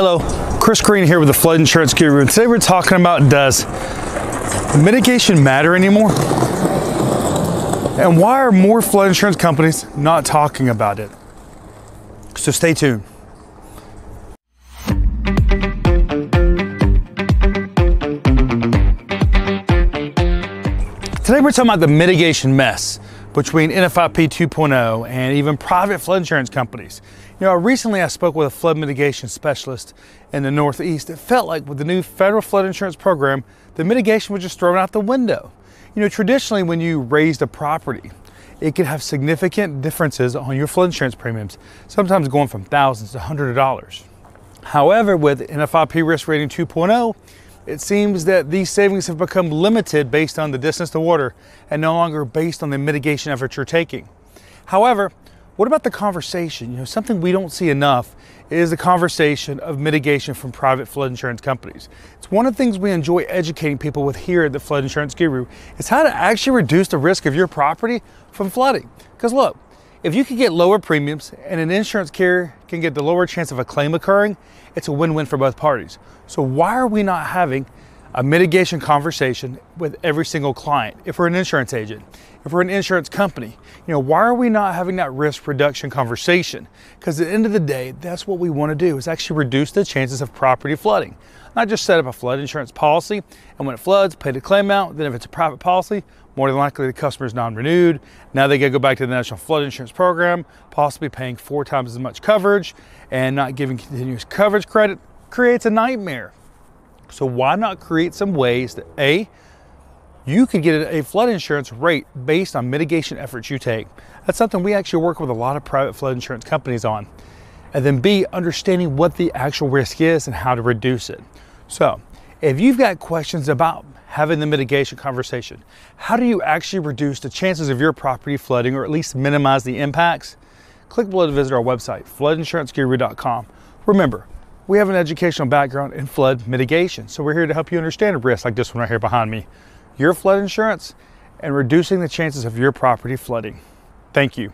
Hello, Chris Green here with the Flood Insurance Guru. today we're talking about does mitigation matter anymore? And why are more flood insurance companies not talking about it? So stay tuned. Today we're talking about the mitigation mess between NFIP 2.0 and even private flood insurance companies. You know, recently I spoke with a flood mitigation specialist in the Northeast. It felt like with the new federal flood insurance program, the mitigation was just thrown out the window. You know, traditionally when you raised a property, it could have significant differences on your flood insurance premiums, sometimes going from thousands to hundreds of dollars. However, with NFIP Risk Rating 2.0, it seems that these savings have become limited based on the distance to water and no longer based on the mitigation efforts you're taking. However, what about the conversation? You know, something we don't see enough is the conversation of mitigation from private flood insurance companies. It's one of the things we enjoy educating people with here at the Flood Insurance Guru is how to actually reduce the risk of your property from flooding. Because look, if you can get lower premiums and an insurance carrier can get the lower chance of a claim occurring, it's a win-win for both parties. So why are we not having a mitigation conversation with every single client. If we're an insurance agent, if we're an insurance company, you know, why are we not having that risk reduction conversation? Because at the end of the day, that's what we want to do is actually reduce the chances of property flooding. Not just set up a flood insurance policy and when it floods, pay the claim out. Then if it's a private policy, more than likely the customer is non-renewed. Now they gotta go back to the National Flood Insurance Program, possibly paying four times as much coverage and not giving continuous coverage credit creates a nightmare. So why not create some ways that A, you could get a flood insurance rate based on mitigation efforts you take. That's something we actually work with a lot of private flood insurance companies on. And then B, understanding what the actual risk is and how to reduce it. So if you've got questions about having the mitigation conversation, how do you actually reduce the chances of your property flooding or at least minimize the impacts? Click below to visit our website, floodinsuranceguru.com. Remember, we have an educational background in flood mitigation, so we're here to help you understand a risk like this one right here behind me, your flood insurance, and reducing the chances of your property flooding. Thank you.